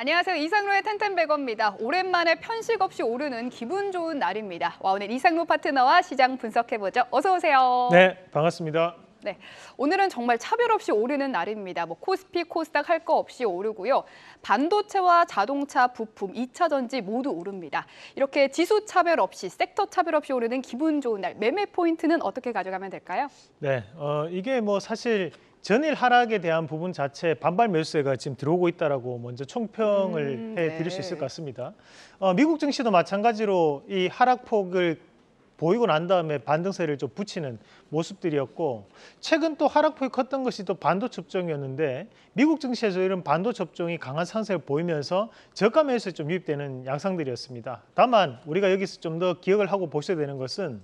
안녕하세요. 이상로의 텐텐백어입니다. 오랜만에 편식 없이 오르는 기분 좋은 날입니다. 와, 오늘 이상로 파트너와 시장 분석해보죠. 어서 오세요. 네, 반갑습니다. 네, 오늘은 정말 차별 없이 오르는 날입니다. 뭐 코스피, 코스닥 할 거 없이 오르고요. 반도체와 자동차, 부품, 2차 전지 모두 오릅니다. 이렇게 지수 차별 없이, 섹터 차별 없이 오르는 기분 좋은 날, 매매 포인트는 어떻게 가져가면 될까요? 네, 어, 이게 뭐 사실 전일 하락에 대한 부분 자체 반발 매수세가 지금 들어오고 있다라고 먼저 총평을 음, 해드릴 네. 수 있을 것 같습니다. 어, 미국 증시도 마찬가지로 이 하락폭을 보이고 난 다음에 반등세를 좀 붙이는 모습들이었고 최근 또 하락폭이 컸던 것이 또 반도 접종이었는데 미국 증시에서 이런 반도 접종이 강한 상세를 보이면서 저가 매수에 좀 유입되는 양상들이었습니다. 다만 우리가 여기서 좀 더 기억을 하고 보셔야 되는 것은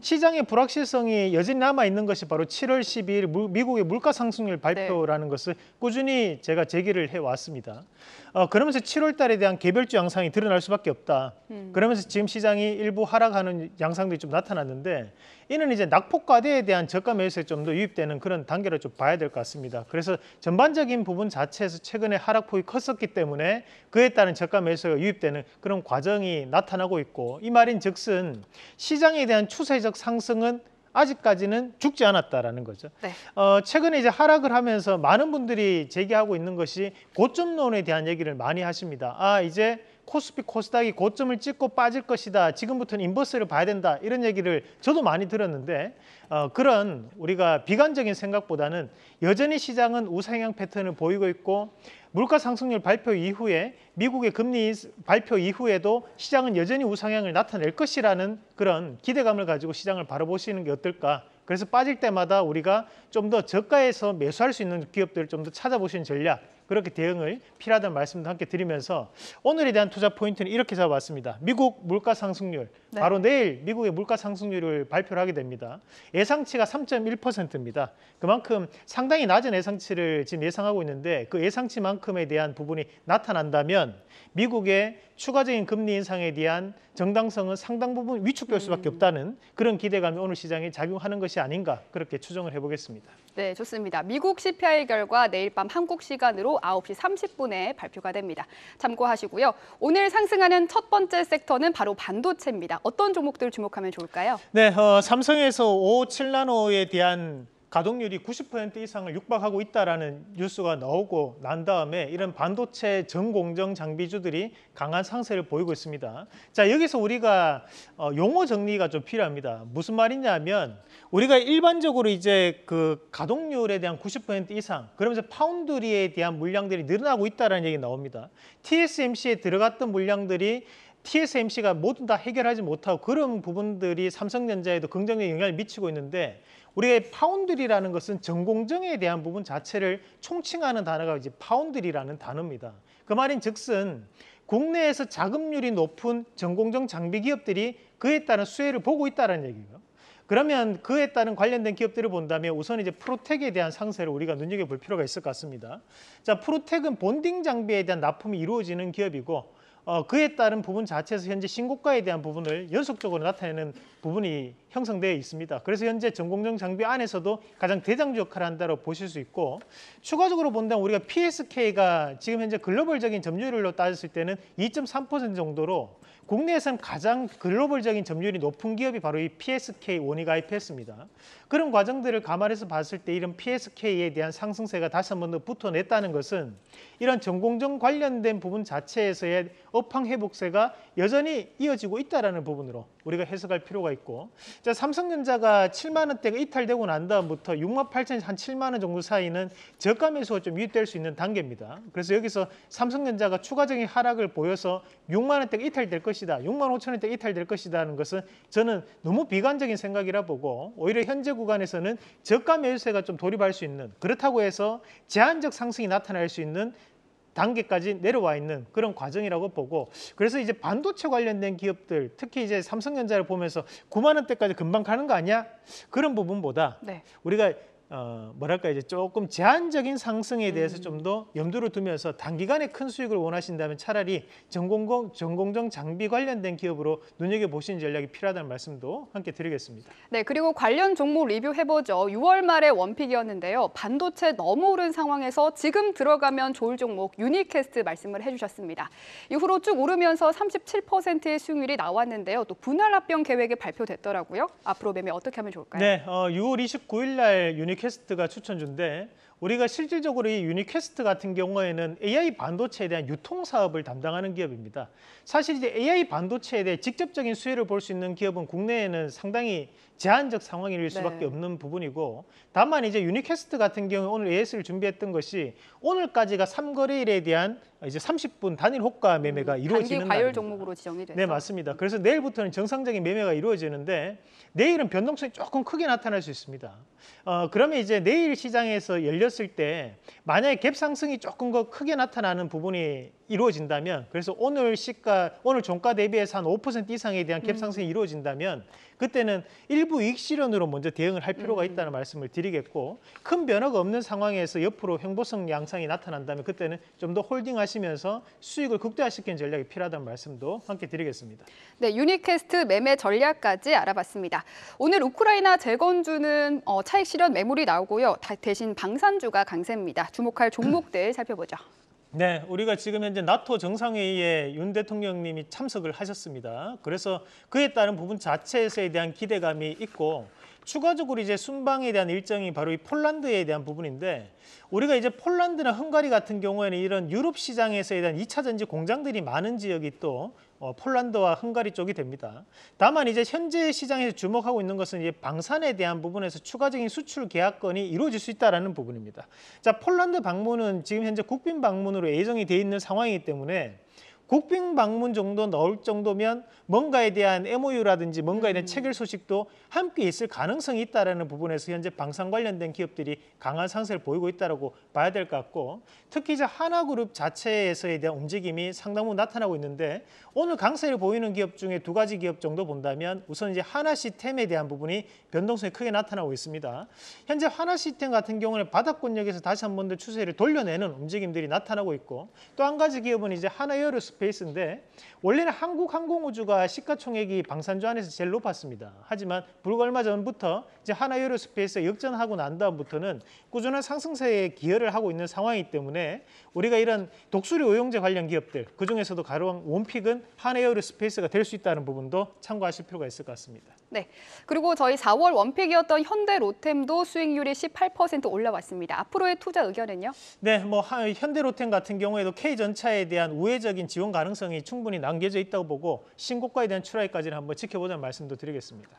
시장의 불확실성이 여전히 남아있는 것이 바로 7월 12일 미국의 물가상승률 발표라는 네. 것을 꾸준히 제가 제기를 해왔습니다. 어, 그러면서 7월 달에 대한 개별주 양상이 드러날 수밖에 없다. 음. 그러면서 지금 시장이 일부 하락하는 양상들이 좀 나타났는데 이는 이제 낙폭과대에 대한 저가 매수에 좀 더 유입되는 그런 단계를 좀 봐야 될 것 같습니다. 그래서 전반적인 부분 자체에서 최근에 하락폭이 컸었기 때문에 그에 따른 저가 매수가 유입되는 그런 과정이 나타나고 있고 이 말인 즉슨 시장에 대한 추세적 상승은 아직까지는 죽지 않았다라는 거죠. 네. 어, 최근에 이제 하락을 하면서 많은 분들이 제기하고 있는 것이 고점론에 대한 얘기를 많이 하십니다. 아 이제 코스피 코스닥이 고점을 찍고 빠질 것이다. 지금부터는 인버스를 봐야 된다. 이런 얘기를 저도 많이 들었는데 어, 그런 우리가 비관적인 생각보다는 여전히 시장은 우상향 패턴을 보이고 있고 물가 상승률 발표 이후에 미국의 금리 발표 이후에도 시장은 여전히 우상향을 나타낼 것이라는 그런 기대감을 가지고 시장을 바라보시는 게 어떨까 그래서 빠질 때마다 우리가 좀 더 저가에서 매수할 수 있는 기업들을 좀 더 찾아보시는 전략 그렇게 대응을 필요하다는 말씀도 함께 드리면서 오늘에 대한 투자 포인트는 이렇게 잡아봤습니다. 미국 물가 상승률 네. 바로 내일 미국의 물가 상승률을 발표를 하게 됩니다. 예상치가 3.1%입니다. 그만큼 상당히 낮은 예상치를 지금 예상하고 있는데 그 예상치만큼에 대한 부분이 나타난다면 미국의 추가적인 금리 인상에 대한 정당성은 상당 부분 위축될 수밖에 음. 없다는 그런 기대감이 오늘 시장에 작용하는 것이 아닌가 그렇게 추정을 해보겠습니다. 네, 좋습니다. 미국 CPI 결과 내일 밤 한국 시간으로 9시 30분에 발표가 됩니다. 참고하시고요. 오늘 상승하는 첫 번째 섹터는 바로 반도체입니다. 어떤 종목들 주목하면 좋을까요? 네, 어, 삼성에서 557나노에 대한 가동률이 90% 이상을 육박하고 있다는 뉴스가 나오고 난 다음에 이런 반도체 전공정 장비주들이 강한 상세를 보이고 있습니다. 자 여기서 우리가 어, 용어 정리가 좀 필요합니다. 무슨 말이냐면 우리가 일반적으로 이제 그 가동률에 대한 90% 이상 그러면서 파운드리에 대한 물량들이 늘어나고 있다는 얘기 나옵니다. TSMC에 들어갔던 물량들이 TSMC가 모두 다 해결하지 못하고 그런 부분들이 삼성전자에도 긍정적인 영향을 미치고 있는데 우리의 파운드리라는 것은 전공정에 대한 부분 자체를 총칭하는 단어가 이제 파운드리라는 단어입니다. 그 말인 즉슨 국내에서 자금률이 높은 전공정 장비 기업들이 그에 따른 수혜를 보고 있다는 얘기고요. 그러면 그에 따른 관련된 기업들을 본다면 우선 이제 프로텍에 대한 상세를 우리가 눈여겨볼 필요가 있을 것 같습니다. 자, 프로텍은 본딩 장비에 대한 납품이 이루어지는 기업이고 어, 그에 따른 부분 자체에서 현재 신고가에 대한 부분을 연속적으로 나타내는 부분이 형성되어 있습니다. 그래서 현재 전공정 장비 안에서도 가장 대장주 역할을 한다고 보실 수 있고 추가적으로 본다면 우리가 PSK가 지금 현재 글로벌적인 점유율로 따졌을 때는 2.3% 정도로 국내에서는 가장 글로벌적인 점유율이 높은 기업이 바로 이 PSK 원익 IPS입니다. 그런 과정들을 감안해서 봤을 때 이런 PSK에 대한 상승세가 다시 한번 더 붙어냈다는 것은 이런 전공정 관련된 부분 자체에서의 업황 회복세가 여전히 이어지고 있다는 부분으로 우리가 해석할 필요가 있고 자, 삼성전자가 7만 원대가 이탈되고 난 다음부터 6만 8천 한 7만 원 정도 사이는 저가 매수가 좀 유입될 수 있는 단계입니다. 그래서 여기서 삼성전자가 추가적인 하락을 보여서 6만 원대가 이탈될 것이 것이다. 6만 5천 원대 이탈될 것이다는 것은 저는 너무 비관적인 생각이라 보고 오히려 현재 구간에서는 저가 매수세가 좀 돌입할 수 있는 그렇다고 해서 제한적 상승이 나타날 수 있는 단계까지 내려와 있는 그런 과정이라고 보고 그래서 이제 반도체 관련된 기업들 특히 이제 삼성전자를 보면서 9만 원대까지 금방 가는 거 아니야? 그런 부분보다 네. 우리가 어, 뭐랄까 이제 조금 제한적인 상승에 대해서 음. 좀더 염두를 두면서 단기간에 큰 수익을 원하신다면 차라리 전공정 전공정 장비 관련된 기업으로 눈여겨보시는 전략이 필요하다는 말씀도 함께 드리겠습니다. 네, 그리고 관련 종목 리뷰해보죠. 6월 말에 원픽이었는데요. 반도체 너무 오른 상황에서 지금 들어가면 좋을 종목 유니캐스트 말씀을 해주셨습니다. 이후로 쭉 오르면서 37%의 수익률이 나왔는데요. 또 분할 합병 계획이 발표됐더라고요. 앞으로 매매 어떻게 하면 좋을까요? 네, 어, 6월 29일 날유니 팟캐스트가 추천주인데 우리가 실질적으로 이 유니퀘스트 같은 경우에는 AI 반도체에 대한 유통 사업을 담당하는 기업입니다. 사실 이제 AI 반도체에 대해 직접적인 수혜를 볼 수 있는 기업은 국내에는 상당히 제한적 상황일 수밖에 네. 없는 부분이고 다만 이제 유니퀘스트 같은 경우 오늘 AS를 준비했던 것이 오늘까지가 3거래일에 대한 이제 30분 단일 호가 매매가 음, 이루어지는 단기 과열 날입니다. 종목으로 지정이 됐죠. 네, 맞습니다. 그래서 내일부터는 정상적인 매매가 이루어지는데 내일은 변동성이 조금 크게 나타날 수 있습니다. 어, 그러면 이제 내일 시장에서 열려 올렸을 때 만약에 갭 상승이 조금 더 크게 나타나는 부분이 이루어진다면 그래서 오늘 시가 오늘 종가 대비해서 한 5% 이상에 대한 갭 음. 상승이 음. 이루어진다면 그때는 일부 이익 실현으로 먼저 대응을 할 필요가 음. 있다는 음. 말씀을 드리겠고 큰 변화가 없는 상황에서 옆으로 횡보성 양상이 나타난다면 그때는 좀 더 홀딩하시면서 수익을 극대화시키는 전략이 필요하다는 말씀도 함께 드리겠습니다. 네, 유니캐스트 매매 전략까지 알아봤습니다. 오늘 우크라이나 재건주는 어, 차익 실현 매물이 나오고요. 대신 방산 선주가 강세입니다. 주목할 종목들 살펴보죠. 네, 우리가 지금 현재 나토 정상회의에 윤 대통령님이 참석을 하셨습니다. 그래서 그에 따른 부분 자체에서에 대한 기대감이 있고 추가적으로 이제 순방에 대한 일정이 바로 이 폴란드에 대한 부분인데 우리가 이제 폴란드나 헝가리 같은 경우에는 이런 유럽 시장에서에 대한 2차 전지 공장들이 많은 지역이 또 어, 폴란드와 헝가리 쪽이 됩니다. 다만 이제 현재 시장에서 주목하고 있는 것은 이제 방산에 대한 부분에서 추가적인 수출 계약건이 이루어질 수있다는 부분입니다. 자, 폴란드 방문은 지금 현재 국빈 방문으로 예정이 돼 있는 상황이기 때문에 국빈 방문 정도 넣을 정도면 뭔가에 대한 MOU라든지 뭔가에 대한 음. 체결 소식도 함께 있을 가능성이 있다는 부분에서 현재 방산 관련된 기업들이 강한 상세를 보이고 있다고 봐야 될 것 같고 특히 이제 하나그룹 자체에서에 대한 움직임이 상당 히 나타나고 있는데 오늘 강세를 보이는 기업 중에 두 가지 기업 정도 본다면 우선 이제 하나시템에 대한 부분이 변동성이 크게 나타나고 있습니다. 현재 하나시템 같은 경우는 바닥권역에서 다시 한 번 더 추세를 돌려내는 움직임들이 나타나고 있고 또 한 가지 기업은 이제 하나에어로스 스페이스인데 원래는 한국항공우주가 시가총액이 방산주 안에서 제일 높았습니다. 하지만 불과 얼마 전부터 이제 하나유로스페이스 역전하고 난 다음부터는 꾸준한 상승세에 기여를 하고 있는 상황이기 때문에 우리가 이런 독수리 오용제 관련 기업들 그중에서도 가령 로 원픽은 하나유로스페이스가 될 수 있다는 부분도 참고하실 필요가 있을 것 같습니다. 네, 그리고 저희 4월 원픽이었던 현대로템도 수익률이 18% 올라왔습니다. 앞으로의 투자 의견은요? 네, 뭐 현대로템 같은 경우에도 K전차에 대한 우회적인 지원 이런 가능성이 충분히 남겨져 있다고 보고 신고가에 대한 출하이까지는 한번 지켜보자는 말씀도 드리겠습니다.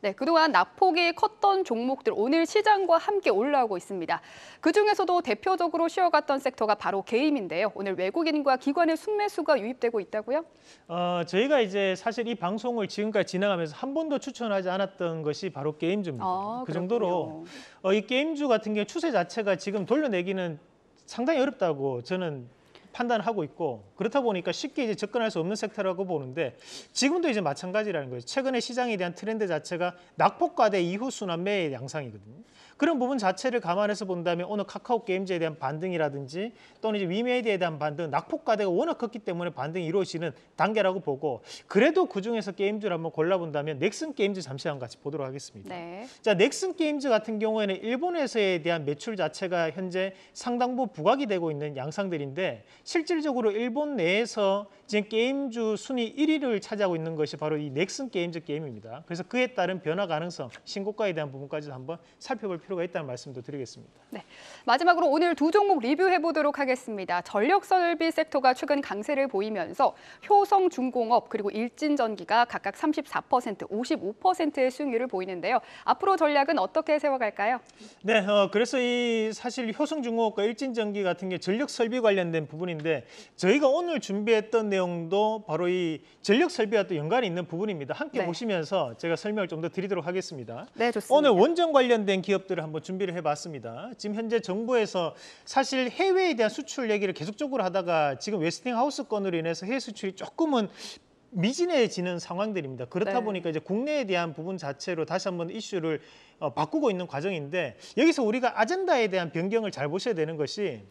네, 그동안 낙폭이 컸던 종목들 오늘 시장과 함께 올라오고 있습니다. 그중에서도 대표적으로 쉬어갔던 섹터가 바로 게임인데요. 오늘 외국인과 기관의 순매수가 유입되고 있다고요? 어, 저희가 이제 사실 이 방송을 지금까지 진행하면서 한 번도 추천하지 않았던 것이 바로 게임주입니다. 아, 그 정도로 어, 이 게임주 같은 경우 추세 자체가 지금 돌려내기는 상당히 어렵다고 저는 판단 하고 있고 그렇다 보니까 쉽게 이제 접근할 수 없는 섹터라고 보는데 지금도 이제 마찬가지라는 거예요. 최근에 시장에 대한 트렌드 자체가 낙폭과대 이후 순환매의 양상이거든요. 그런 부분 자체를 감안해서 본다면 오늘 카카오 게임즈에 대한 반등이라든지 또는 이제 위메이드에 대한 반등, 낙폭과대가 워낙 컸기 때문에 반등이 이루어지는 단계라고 보고 그래도 그중에서 게임즈를 한번 골라본다면 넥슨 게임즈 잠시 한번 같이 보도록 하겠습니다. 네. 자, 넥슨 게임즈 같은 경우에는 일본에서에 대한 매출 자체가 현재 상당부 부각이 되고 있는 양상들인데 실질적으로 일본 내에서 지금 게임주 순위 1위를 차지하고 있는 것이 바로 이 넥슨 게임즈 게임입니다. 그래서 그에 따른 변화 가능성, 신고가에 대한 부분까지도 한번 살펴볼 필요가 있다는 말씀도 드리겠습니다. 네, 마지막으로 오늘 두 종목 리뷰해보도록 하겠습니다. 전력설비 섹터가 최근 강세를 보이면서 효성중공업 그리고 일진전기가 각각 34%, 55%의 수익률을 보이는데요. 앞으로 전략은 어떻게 세워갈까요? 네, 어, 그래서 이 사실 효성중공업과 일진전기 같은 게 전력설비 관련된 부분 부분인데 저희가 오늘 준비했던 내용도 바로 이 전력 설비와 또 연관이 있는 부분입니다. 함께 네. 보시면서 제가 설명을 좀 더 드리도록 하겠습니다. 네, 좋습니다. 오늘 원전 관련된 기업들을 한번 준비를 해봤습니다. 지금 현재 정부에서 사실 해외에 대한 수출 얘기를 계속적으로 하다가 지금 웨스팅하우스 건으로 인해서 해외 수출이 조금은 미진해지는 상황들입니다. 그렇다 네. 보니까 이제 국내에 대한 부분 자체로 다시 한번 이슈를 어, 바꾸고 있는 과정인데 여기서 우리가 아젠다에 대한 변경을 잘 보셔야 되는 것이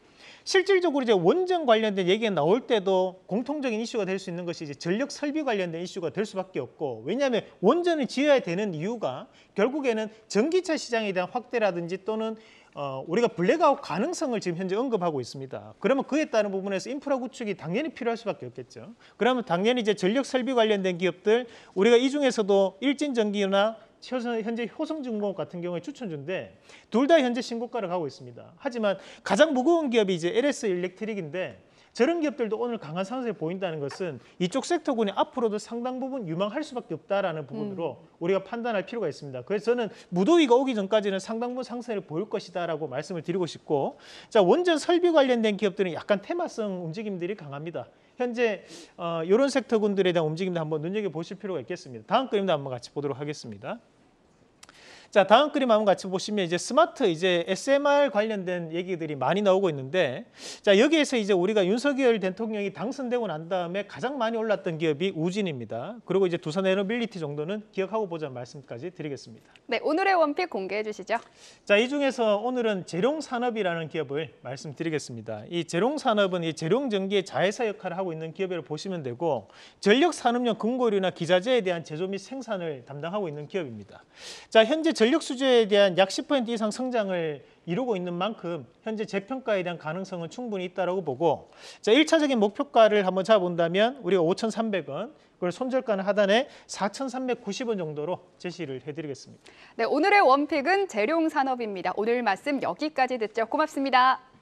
실질적으로 이제 원전 관련된 얘기가 나올 때도 공통적인 이슈가 될 수 있는 것이 이제 전력 설비 관련된 이슈가 될 수밖에 없고 왜냐하면 원전을 지어야 되는 이유가 결국에는 전기차 시장에 대한 확대라든지 또는 어, 우리가 블랙아웃 가능성을 지금 현재 언급하고 있습니다. 그러면 그에 따른 부분에서 인프라 구축이 당연히 필요할 수밖에 없겠죠. 그러면 당연히 이제 전력 설비 관련된 기업들 우리가 이 중에서도 일진전기나 현재 효성증공 같은 경우에 추천주인데 둘 다 현재 신고가를 가고 있습니다. 하지만 가장 무거운 기업이 이제 LS 일렉트릭인데 저런 기업들도 오늘 강한 상승이 보인다는 것은 이쪽 섹터군이 앞으로도 상당 부분 유망할 수밖에 없다라는 부분으로 음. 우리가 판단할 필요가 있습니다. 그래서 저는 무더위가 오기 전까지는 상당 부분 상세를 보일 것이다라고 말씀을 드리고 싶고 자 원전 설비 관련된 기업들은 약간 테마성 움직임들이 강합니다. 현재 어, 이런 섹터군들에 대한 움직임도 한번 눈여겨보실 필요가 있겠습니다. 다음 그림도 한번 같이 보도록 하겠습니다. 자, 다음 그림 한번 같이 보시면 이제 스마트 이제 SMR 관련된 얘기들이 많이 나오고 있는데 자, 여기에서 이제 우리가 윤석열 대통령이 당선되고 난 다음에 가장 많이 올랐던 기업이 우진입니다. 그리고 이제 두산 에너빌리티 정도는 기억하고 보자는 말씀까지 드리겠습니다. 네, 오늘의 원픽 공개해 주시죠. 자, 이 중에서 오늘은 재룡산업이라는 기업을 말씀드리겠습니다. 이 재룡산업은 이 재룡전기의 자회사 역할을 하고 있는 기업이라고 보시면 되고 전력산업용 금고류나 기자재에 대한 제조 및 생산을 담당하고 있는 기업입니다. 자, 현재 전력 수주에 대한 약 10% 이상 성장을 이루고 있는 만큼 현재 재평가에 대한 가능성은 충분히 있다고 보고 자 1차적인 목표가를 한번 잡아본다면 우리가 5,300원 그걸 손절가는 하단에 4,390원 정도로 제시를 해드리겠습니다. 네, 오늘의 원픽은 재룡산업입니다. 오늘 말씀 여기까지 듣죠. 고맙습니다.